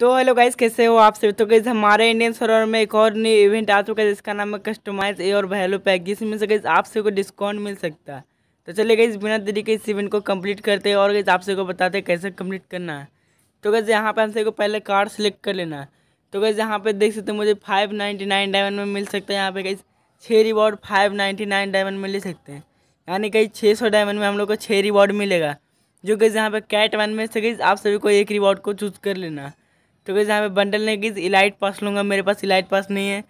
तो hello guys कैसे हो आप सभी तो गाइस हमारे इंडियन सर्वर में एक और न्यू इवेंट आ चुका है जिसका नाम है कस्टमाइज ए और वैलो पैक जिसमें से गाइस आप सभी को डिस्काउंट मिल सकता है तो चलिए गाइस बिना देरी के इस इवेंट को कंप्लीट करते हैं और गाइस आप सभी को बताते हैं कैसे कम्प्लीट करना है तो गैस यहाँ पर हम सभी को पहले कार्ड सेलेक्ट कर लेना है तो गैस यहाँ पर देख सकते हो मुझे फाइव नाइन्टी नाइन डायमंड में मिल सकता है यहाँ पर कहीं छः reward five ninety nine diamond में ले सकते हैं यानी कहीं छः सौ डायमंड में हम लोग को छः रिवॉर्ड मिलेगा जो गैस यहाँ पर कैट वन में से गई आप सभी को एक रिवॉर्ड को चूज कर लेना तो गैस यहाँ पे बंडल नहीं गई इलाइट पास लूँगा मेरे पास इलाइट पास नहीं है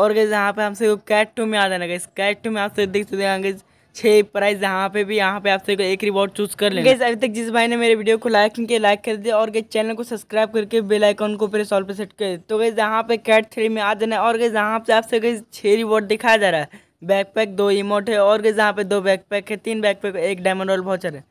और गैस यहाँ पे हमसे कैट टू में आ जाना गैस कैट टू में आपसे देख सकते हैं छः प्राइस यहाँ पे भी यहाँ पे आपसे एक रिवॉर्ड चूज कर लेंगे अभी तक जिस भाई ने मेरे वीडियो को लाइक किया लाइक कर दिया और गए चैनल को सब्सक्राइब करके बेल आइकन को फिर सॉल्व पे सेट कर तो गए यहाँ पे कैट थ्री में आ जाना है और गए यहाँ पे आपसे गए छः रिवॉर्ड दिखाया जा रहा है बैकपैक दो इमोट है और गए यहाँ पे दो बैकपैक है तीन बैकपैक एक डायमंड रोल वाउचर है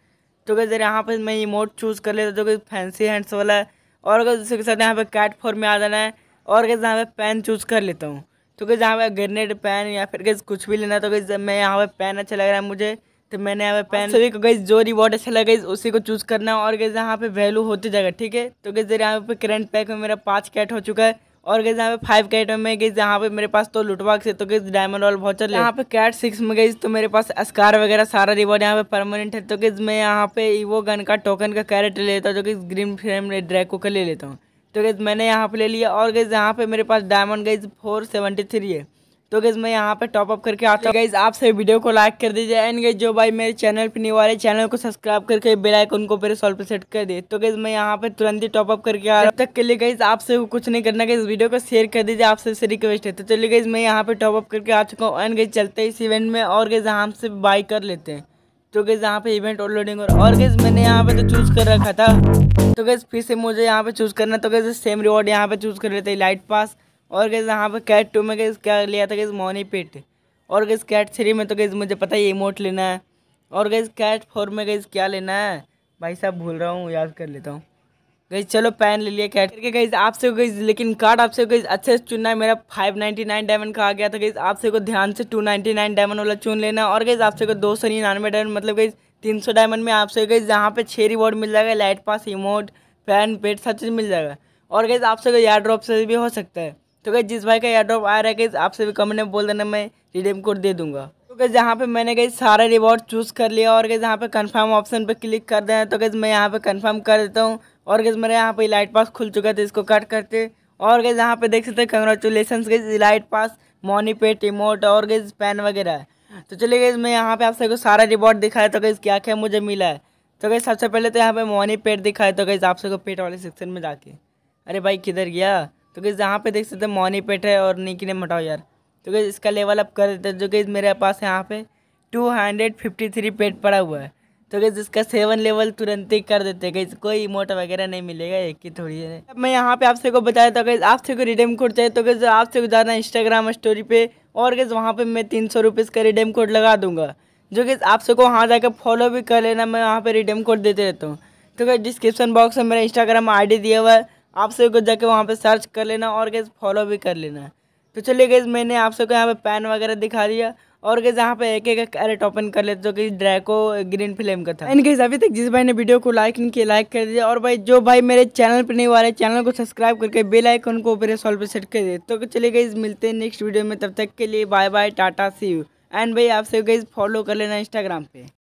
तो गए यहाँ पे मैं इमोट चूज़ कर लेता जो कि फैंसी हैंड्स वाला है और अगर उसके साथ यहाँ पे कैट फोर में आ जाना है और कैसे यहाँ पे पेन चूज कर लेता हूँ तो कैसे यहाँ पे ग्रेनेड पेन या फिर कैसे कुछ भी लेना तो कैसे मैं यहाँ पे पेन अच्छा लग रहा है मुझे तो मैंने यहाँ पे पेन सभी को कैसे जो रिवॉर्ड अच्छा लगा उसी को चूज़ करना है और कैसे यहाँ पे वैल्यू होती जाएगा ठीक है तो कैसे यहाँ पे करंट पैक में मेरा पाँच कैट हो चुका है और गई यहाँ पे फाइव कैट में गई यहाँ पे मेरे पास तो लुटवाक से तो गई डायमंड बहुत चल यहाँ पे कैट सिक्स में गई तो मेरे पास स्कार वगैरह सारा रिवॉर्ड यहाँ पे परमानेंट है तो गई मैं यहाँ पे वो गन का टोकन का कैरेट लेता हूँ जो कि ग्रीन फ्रेम ड्रैको का ले लेता हूँ तो गई मैंने यहाँ पे ले लिया और गई यहाँ पे मेरे पास डायमंड गई फोर सेवेंटी थ्री है तो गैस मैं यहाँ पे टॉप अप करके आता हूँ गैस आप सभी वीडियो को लाइक कर दीजिए एंड गैस जो भाई मेरे चैनल पे नहीं वाले चैनल को सब्सक्राइब करके बेल आइकन को मेरे सॉल्व पे सेट कर दे तो गैस मैं यहाँ पे तुरंत ही टॉप अप करके आ रहा तक के लिए गैस आपसे कुछ नहीं करना गैस वीडियो को शेयर कर दीजिए आपसे से रिक्वेस्ट है तो चलिए गैस मैं यहाँ पे टॉप अप करके आ चुका हूँ एंड गैस चलते इस इवेंट में और गैस हम से बाई कर लेते हैं तो गैस यहाँ पे इवेंट और लोडिंग और गैस मैंने यहाँ पे तो चूज कर रखा था तो गैस फिर से मुझे यहाँ पे चूज करना तो गैस सेम रिवॉर्ड यहाँ पे चूज कर लेते हैं लाइट पास और गैस यहाँ पर कैट टू में गैस क्या लिया था गैस मोनी पिट और गैस कैट थ्री में तो गैस मुझे पता ही इमोट लेना है और गैस कैट फोर में गैस क्या लेना है भाई साहब भूल रहा हूँ याद कर लेता हूँ गई चलो पैन ले लिया कैट करके गई आपसे गई लेकिन कार्ड आपसे गई अच्छे से चुनना है मेरा नाइन डायमंड का आ गया था गई आपसे को ध्यान से नाइन डायमंड वाला चुन लेना और गई आपसे को दो सौ निन्यानवे डायमंड मतलब गई सौ डायमंड में आपसे गई जहाँ पे छः रिवॉर्ड मिल जाएगा light pass emote pan pet सब चीज़ मिल जाएगा और गई आपसे को यार ड्रॉप से भी हो सकता है तो गई जिस भाई का ड्रॉप आ रहा है आप सभी कमेंट में बोल देना मैं रिडीम कोड दे दूंगा तो गई यहाँ पे मैंने गई सारा रिवॉर्ड चूज़ कर लिया और कहीं यहाँ पे कंफर्म ऑप्शन पे क्लिक कर देना तो कैसे मैं यहाँ पे कंफर्म कर देता हूँ और कैसे मेरे यहाँ पे लाइट पास खुल चुका था तो इसको कट करते और कैसे यहाँ पे देख सकते हैं कंग्रेचुलेसन गई लाइट पास मोनी पेट रिमोट और गई पेन वगैरह तो चलिए गई मैं यहाँ पे आप सबको सारा रिवॉर्ड दिखाया तो कई क्या क्या मुझे मिला है तो गई सबसे पहले तो यहाँ पे मोनी पेट दिखाया तो कहीं आप सबको पेट वाले सेक्शन में जाके अरे भाई किधर गया तो गई यहाँ पे देख सकते हैं मोनी पेट है और निकी ने मटाओ यार तो गई इसका लेवल अप कर देते हैं जो कि मेरे पास यहाँ पे two hundred fifty three pet पड़ा हुआ है तो गई इसका सेवन लेवल तुरंत ही कर देते गई कोई इमोट वगैरह नहीं मिलेगा एक ही थोड़ी है अब मैं यहाँ पे आपसे को बताया था कहीं आपसे को रिडीम कोड चाहिए तो कैसे आपसे को जाना इंस्टाग्राम स्टोरी पे और कैसे वहाँ पे मैं तीन सौ रुपीज़ का रिडीम कोड लगा दूंगा जो कि आप सबको वहाँ जाकर फॉलो भी कर लेना मैं वहाँ पर रिडीम कोड देते रहता हूँ तो क्या डिस्क्रिप्शन बॉक्स में मेरा इंस्टाग्राम आई दिया हुआ है आप सभी को जाके वहाँ पे सर्च कर लेना और गैस फॉलो भी कर लेना तो चलिए गैस मैंने आप सबको यहाँ पे पैन वगैरह दिखा दिया और गैस यहाँ पे एक एक कैरेट ओपन कर लेते जो कि ड्रैको ग्रीन फ्लेम का था इन गैस अभी तक जिस भाई ने वीडियो को लाइक नहीं किया लाइक कर दिया और भाई जो भाई मेरे चैनल पर नहीं वाले चैनल को सब्सक्राइब करके बेल आइकन को ऊपर सॉल्व पर सेट कर दे तो चलिए गई मिलते हैं नेक्स्ट वीडियो में तब तक के लिए bye bye tata see you and भाई आप सभी गई फॉलो कर लेना इंस्टाग्राम पे